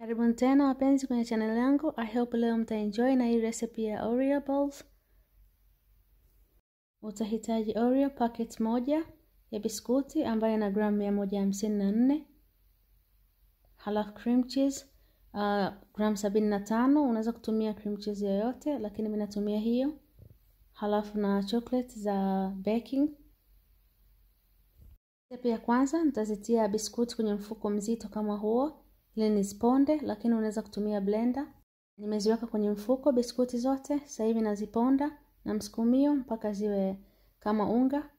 Karibuni tena wapenzi kwenye channel yangu. I hope leo enjoy na hii recipe ya Oreo balls. Utahitaji Oreo packet moja ya biskuti ambayo ina gramu mia moja hamsini na nne halafu cream cheese uh, gramu sabini na tano unaweza kutumia cream cheese yoyote, lakini mimi natumia hiyo, halafu na chocolate za baking. Step ya kwanza nitazitia biskuti kwenye mfuko mzito kama huo Hili ni sponde lakini unaweza kutumia blender. Nimeziweka kwenye mfuko biskuti zote, sasa hivi naziponda na msukumio mpaka ziwe kama unga.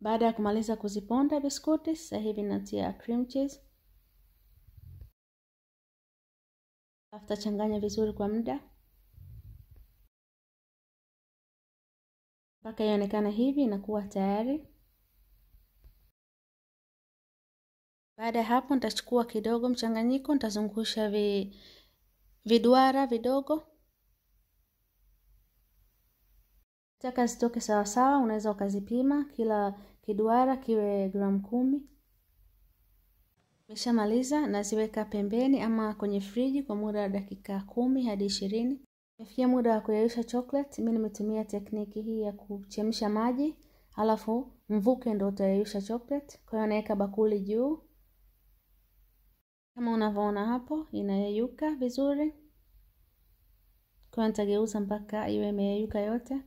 Baada ya kumaliza kuziponda biskuti, sasa hivi natia cream cheese. Tafuta changanya vizuri kwa muda. mpaka ionekane hivi inakuwa tayari. Baada ya hapo, nitachukua kidogo mchanganyiko, nitazungusha vi, viduara vidogo taka zitoke sawasawa, unaweza ukazipima kila kiduara kiwe gramu kumi. Nimeshamaliza, naziweka pembeni ama kwenye friji kwa muda wa dakika kumi hadi ishirini. Imefikia muda wa kuyeyusha chocolate. Mimi nimetumia tekniki hii ya kuchemsha maji, alafu mvuke ndio utayeyusha chocolate. Kwa hiyo naweka bakuli juu kama unavyoona hapo, inayeyuka vizuri. Kwa hiyo nitageuza mpaka iwe imeyeyuka yote.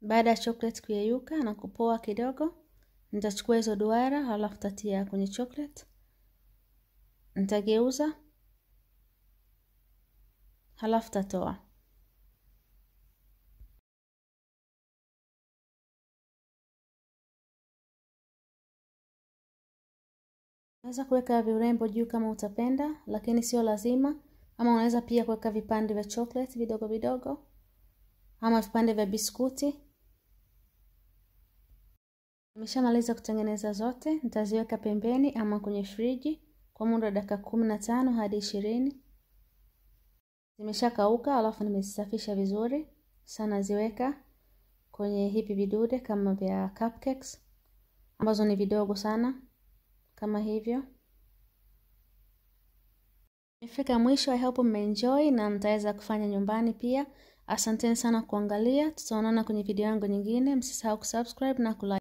Baada ya chocolate kuyeyuka na kupoa kidogo, nitachukua hizo duara halafu tatia kwenye chocolate, nitageuza halafu tatoa Unaweza kuweka virembo juu kama utapenda, lakini sio lazima. Ama unaweza pia kuweka vipande vya chocolate vidogo vidogo ama vipande vya biskuti. Nimeshamaliza kutengeneza zote, nitaziweka pembeni ama kwenye friji kwa muda wa dakika kumi na tano hadi ishirini zimeshakauka alafu nimezisafisha vizuri sana ziweka kwenye hivi vidude kama vya cupcakes ambazo ni vidogo sana kama hivyo nifika mwisho, I hope mmeenjoy na mtaweza kufanya nyumbani pia. Asanteni sana kuangalia, tutaonana kwenye video yangu nyingine. Msisahau kusubscribe na kulike.